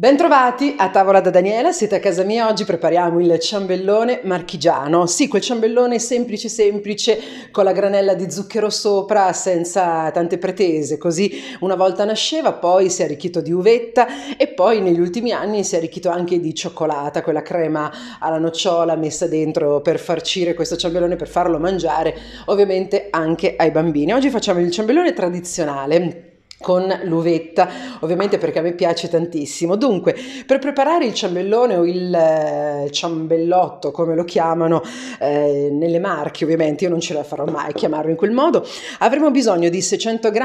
Bentrovati a Tavola da Daniela, siete a casa mia, oggi prepariamo il ciambellone marchigiano. Sì, quel ciambellone semplice semplice, con la granella di zucchero sopra, senza tante pretese, così una volta nasceva, poi si è arricchito di uvetta e poi negli ultimi anni si è arricchito anche di cioccolata, quella crema alla nocciola messa dentro per farcire questo ciambellone, per farlo mangiare ovviamente anche ai bambini. Oggi facciamo il ciambellone tradizionale con l'uvetta, ovviamente perché a me piace tantissimo. Dunque, per preparare il ciambellone o il eh, ciambellotto, come lo chiamano eh, nelle marche, ovviamente io non ce la farò mai a chiamarlo in quel modo, avremo bisogno di 600 g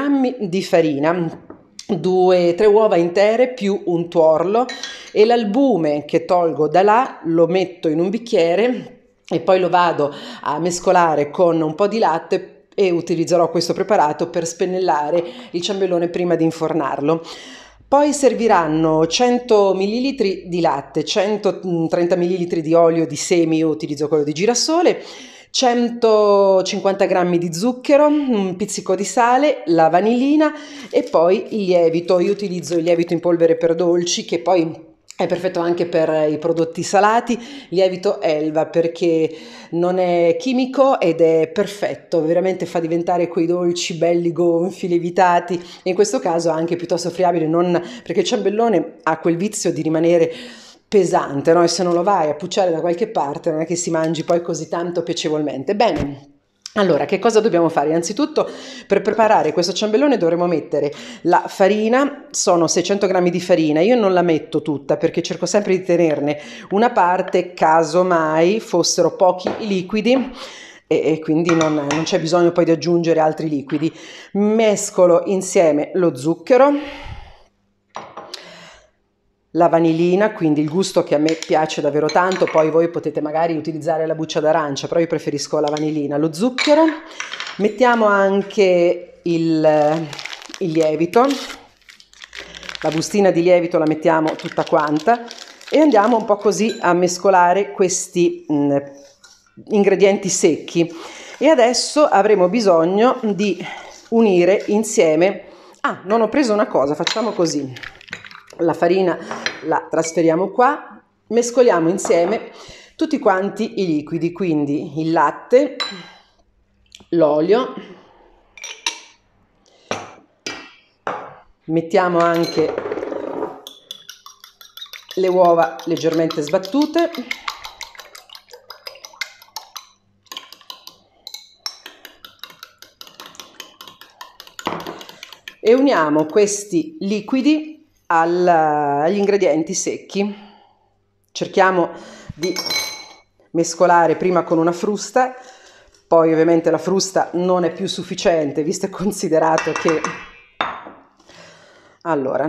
di farina. 2-3 uova intere più un tuorlo e l'albume che tolgo da là lo metto in un bicchiere e poi lo vado a mescolare con un po' di latte e utilizzerò questo preparato per spennellare il ciambellone prima di infornarlo. Poi serviranno 100 ml di latte, 130 ml mm, di olio di semi, io utilizzo quello di girasole, 150 g di zucchero, un pizzico di sale, la vanillina e poi il lievito. Io utilizzo il lievito in polvere per dolci che poi è perfetto anche per eh, i prodotti salati, lievito Elva perché non è chimico ed è perfetto, veramente fa diventare quei dolci belli gonfi, lievitati e in questo caso anche piuttosto friabile, non, perché il ciambellone ha quel vizio di rimanere pesante no? e se non lo vai a pucciare da qualche parte non è che si mangi poi così tanto piacevolmente. Bene, allora, che cosa dobbiamo fare? Innanzitutto, per preparare questo ciambellone dovremo mettere la farina, sono 600 g di farina, io non la metto tutta perché cerco sempre di tenerne una parte, caso mai fossero pochi liquidi e, e quindi non, non c'è bisogno poi di aggiungere altri liquidi. Mescolo insieme lo zucchero, la vanillina, quindi il gusto che a me piace davvero tanto, poi voi potete magari utilizzare la buccia d'arancia, però io preferisco la vanillina, lo zucchero, mettiamo anche il, il lievito, la bustina di lievito la mettiamo tutta quanta e andiamo un po' così a mescolare questi mh, mm, ingredienti secchi e adesso avremo bisogno di unire insieme ah non ho preso una cosa facciamo così la farina la trasferiamo qua, mescoliamo insieme tutti quanti i liquidi, quindi il latte, l'olio, mettiamo anche le uova leggermente sbattute, e uniamo questi liquidi al, agli ingredienti secchi. Cerchiamo di mescolare prima con una frusta, poi ovviamente la frusta non è più sufficiente visto e considerato che... Allora,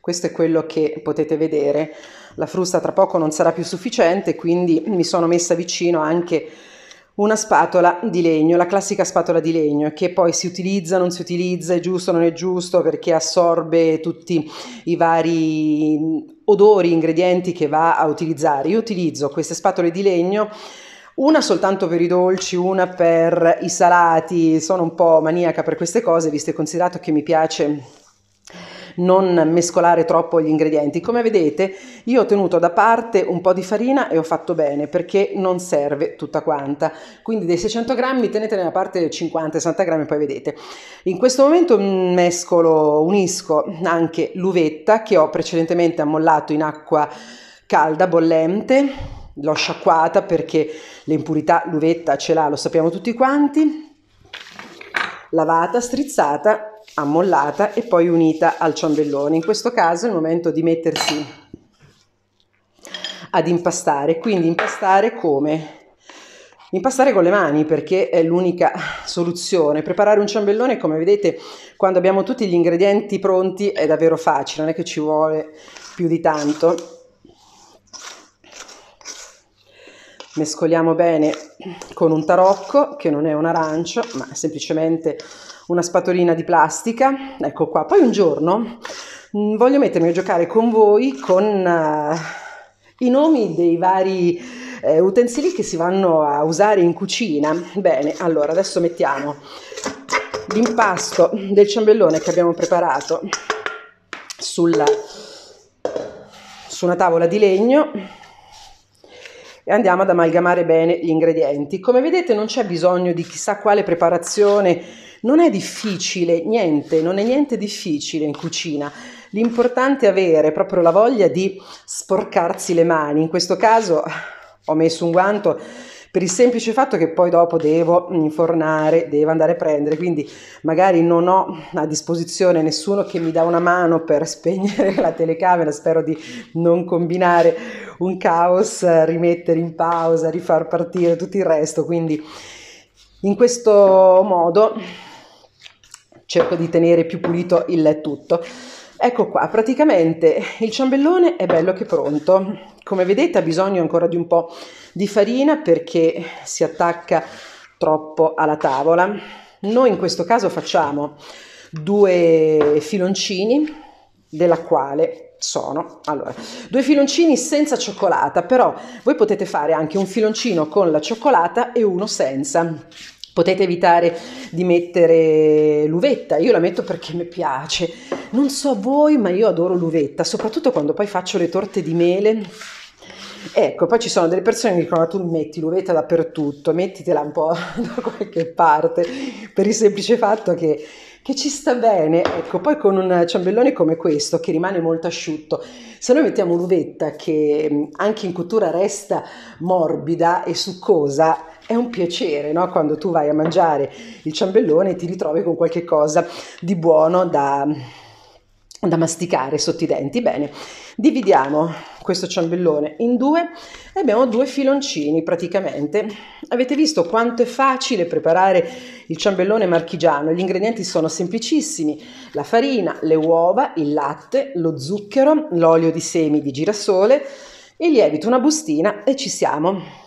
questo è quello che potete vedere, la frusta tra poco non sarà più sufficiente, quindi mi sono messa vicino anche una spatola di legno, la classica spatola di legno, che poi si utilizza, non si utilizza, è giusto, non è giusto, perché assorbe tutti i vari odori, ingredienti che va a utilizzare. Io utilizzo queste spatole di legno una soltanto per i dolci, una per i salati, sono un po' maniaca per queste cose, visto e considerato che mi piace non mescolare troppo gli ingredienti. Come vedete io ho tenuto da parte un po' di farina e ho fatto bene perché non serve tutta quanta. Quindi dei 600 grammi tenetene da parte 50-60 grammi poi vedete. In questo momento mm, mescolo, unisco anche l'uvetta che ho precedentemente ammollato in acqua calda, bollente, l'ho sciacquata perché le impurità l'uvetta ce l'ha, lo sappiamo tutti quanti, lavata, strizzata ammollata e poi unita al ciambellone. In questo caso è il momento di mettersi ad impastare, quindi impastare come? Impastare con le mani perché è l'unica soluzione. Preparare un ciambellone, come vedete, quando abbiamo tutti gli ingredienti pronti è davvero facile, non è che ci vuole più di tanto. Mescoliamo bene con un tarocco, che non è un arancio, ma semplicemente una spatolina di plastica, ecco qua. Poi un giorno mh, mm, voglio mettermi a giocare con voi con uh, i nomi dei vari eh, utensili che si vanno a usare in cucina. Bene, allora adesso mettiamo l'impasto del ciambellone che abbiamo preparato sulla, su una tavola di legno e andiamo ad amalgamare bene gli ingredienti. Come vedete non c'è bisogno di chissà quale preparazione non è difficile niente, non è niente difficile in cucina. L'importante è avere proprio la voglia di sporcarsi le mani. In questo caso ah, ho messo un guanto per il semplice fatto che poi dopo devo infornare, devo andare a prendere, quindi magari non ho a disposizione nessuno che mi dà una mano per spegnere la telecamera, spero di non combinare un caos, rimettere in pausa, rifar partire tutto il resto, quindi in questo modo cerco di tenere più pulito il tutto. Ecco qua, praticamente il ciambellone è bello che pronto. Come vedete ha bisogno ancora di un po' di farina perché si attacca troppo alla tavola. Noi in questo caso facciamo due filoncini della quale sono allora due filoncini senza cioccolata però voi potete fare anche un filoncino con la cioccolata e uno senza Potete evitare di mettere l'uvetta, io la metto perché mi piace. Non so voi, ma io adoro l'uvetta, soprattutto quando poi faccio le torte di mele. Ecco, poi ci sono delle persone che dicono: ma tu metti l'uvetta dappertutto, mettitela un po' da qualche parte, per il semplice fatto che, che ci sta bene. Ecco, poi con un ciambellone come questo, che rimane molto asciutto, se noi mettiamo l'uvetta che mm, anche in cottura resta morbida e succosa, è un piacere no? quando tu vai a mangiare il ciambellone e ti ritrovi con qualche cosa di buono da, da masticare sotto i denti. Bene, dividiamo questo ciambellone in due e abbiamo due filoncini praticamente. Avete visto quanto è facile preparare il ciambellone marchigiano? Gli ingredienti sono semplicissimi: la farina, le uova, il latte, lo zucchero, l'olio di semi di girasole, il lievito, una bustina e ci siamo.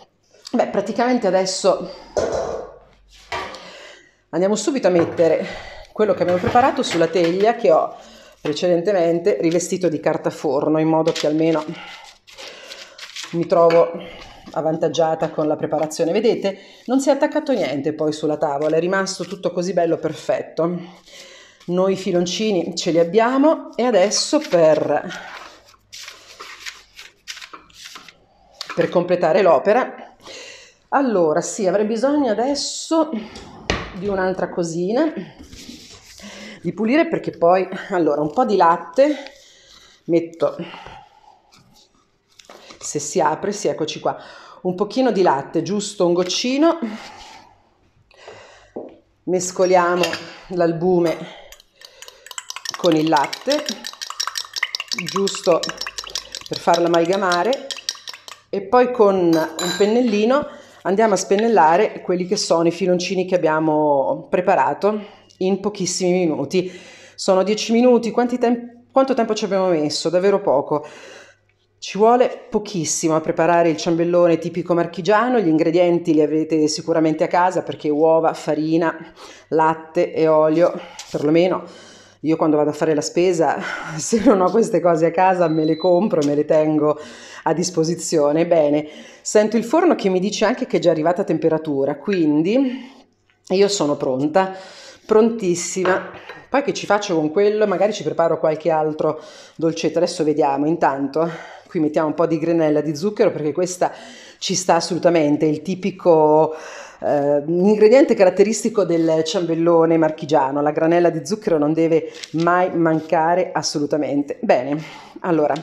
Beh, praticamente adesso andiamo subito a mettere quello che abbiamo preparato sulla teglia che ho precedentemente rivestito di carta forno in modo che almeno mi trovo avvantaggiata con la preparazione. Vedete, non si è attaccato niente poi sulla tavola, è rimasto tutto così bello perfetto. Noi filoncini ce li abbiamo e adesso per, per completare l'opera allora, sì, avrei bisogno adesso di un'altra cosina di pulire perché poi, allora, un po' di latte metto, se si apre, sì, eccoci qua, un pochino di latte, giusto un goccino, mescoliamo l'albume con il latte, giusto per farlo amalgamare, e poi con un pennellino andiamo a spennellare quelli che sono i filoncini che abbiamo preparato in pochissimi minuti. Sono 10 minuti, tem- quanto tempo ci abbiamo messo? Davvero poco. Ci vuole pochissimo a preparare il ciambellone tipico marchigiano, gli ingredienti li avete sicuramente a casa perché uova, farina, latte e olio, perlomeno io quando vado a fare la spesa, se non ho queste cose a casa, me le compro, me le tengo a disposizione. Bene, sento il forno che mi dice anche che è già arrivata temperatura, quindi io sono pronta, prontissima. Poi che ci faccio con quello? Magari ci preparo qualche altro dolcetto, adesso vediamo. Intanto qui mettiamo un po' di granella di zucchero perché questa ci sta assolutamente, il tipico eh, un ingrediente caratteristico del ciambellone marchigiano, la granella di zucchero non deve mai mancare assolutamente. Bene, allora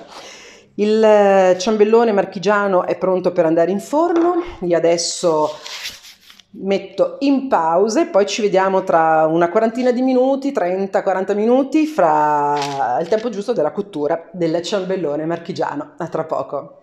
il eh, ciambellone marchigiano è pronto per andare in forno, io adesso metto in pausa e poi ci vediamo tra una quarantina di minuti, 30-40 minuti, fra il tempo giusto della cottura del ciambellone marchigiano. A tra poco.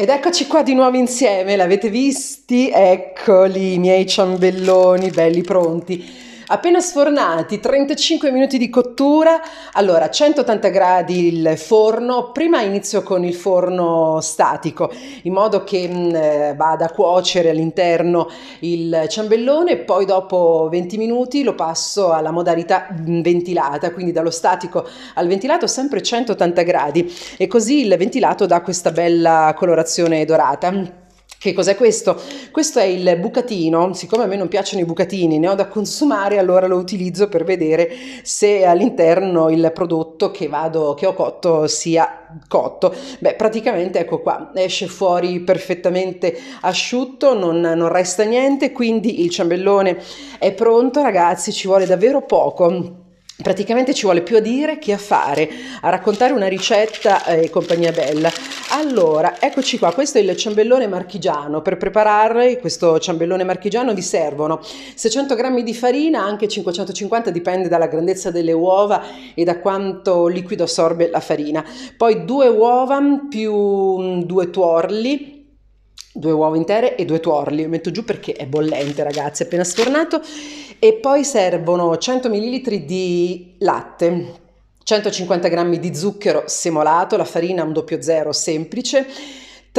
Ed eccoci qua di nuovo insieme, l'avete visti? Eccoli i miei ciambelloni belli pronti. Appena sfornati, 35 minuti di cottura, allora 180 gradi il forno, prima inizio con il forno statico, in modo che mh, mm, eh, vada a cuocere all'interno il ciambellone, poi dopo 20 minuti lo passo alla modalità mm, ventilata, quindi dallo statico al ventilato sempre 180 gradi e così il ventilato dà questa bella colorazione dorata. Che cos'è questo? Questo è il bucatino, siccome a me non piacciono i bucatini, ne ho da consumare, allora lo utilizzo per vedere se all'interno il prodotto che, vado, che ho cotto sia cotto. Beh, praticamente ecco qua, esce fuori perfettamente asciutto, non, non resta niente, quindi il ciambellone è pronto, ragazzi, ci vuole davvero poco Praticamente ci vuole più a dire che a fare, a raccontare una ricetta e eh, compagnia bella. Allora, eccoci qua, questo è il ciambellone marchigiano. Per preparare questo ciambellone marchigiano vi servono 600 g di farina, anche 550, dipende dalla grandezza delle uova e da quanto liquido assorbe la farina. Poi due uova più mm, due tuorli due uova intere e due tuorli, Lo metto giù perché è bollente ragazzi, appena sfornato e poi servono 100 ml di latte, 150 g di zucchero semolato, la farina 100 semplice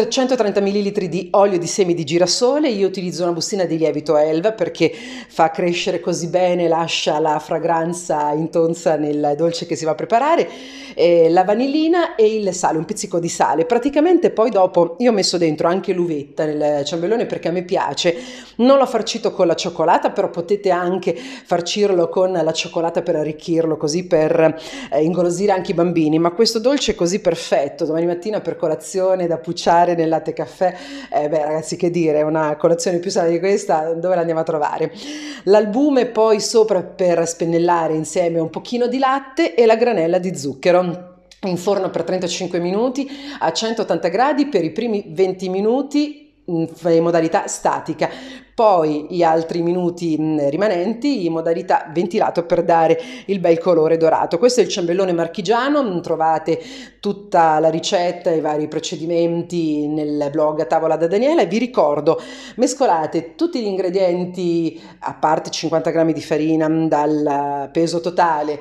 330 ml di olio di semi di girasole, io utilizzo una bustina di lievito Elva perché fa crescere così bene, lascia la fragranza intonsa nel dolce che si va a preparare, eh, la vanillina e il sale, un pizzico di sale. Praticamente poi dopo io ho messo dentro anche l'uvetta nel ciambellone perché a me piace, non l'ho farcito con la cioccolata, però potete anche farcirlo con la cioccolata per arricchirlo, così per eh, ingolosire anche i bambini, ma questo dolce è così perfetto, domani mattina per colazione da pucciare parlare del latte caffè, eh, beh ragazzi che dire, una colazione più sana di questa, dove la andiamo a trovare? L'albume poi sopra per spennellare insieme un pochino di latte e la granella di zucchero in forno per 35 minuti a 180 gradi per i primi 20 minuti in modalità statica, poi gli altri minuti rimanenti in modalità ventilato per dare il bel colore dorato. Questo è il ciambellone marchigiano, trovate tutta la ricetta e i vari procedimenti nel blog a tavola da Daniela e vi ricordo mescolate tutti gli ingredienti a parte 50 g di farina dal peso totale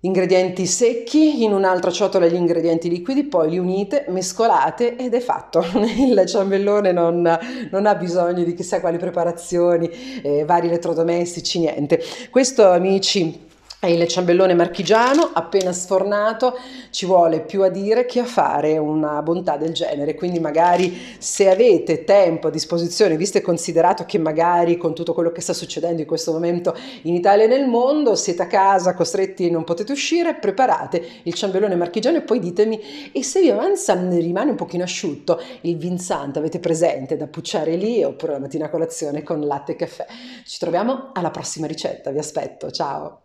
ingredienti secchi, in un'altra ciotola gli ingredienti liquidi, poi li unite, mescolate ed è fatto. Il ciambellone non, non ha bisogno di chissà quali preparazioni, eh, vari elettrodomestici, niente. Questo amici è il ciambellone marchigiano, appena sfornato, ci vuole più a dire che a fare una bontà del genere, quindi magari se avete tempo a disposizione, visto e considerato che magari con tutto quello che sta succedendo in questo momento in Italia e nel mondo, siete a casa, costretti e non potete uscire, preparate il ciambellone marchigiano e poi ditemi e se vi avanza rimane un pochino asciutto il vinzante, avete presente da pucciare lì oppure la mattina a colazione con latte e caffè. Ci troviamo alla prossima ricetta, vi aspetto, ciao!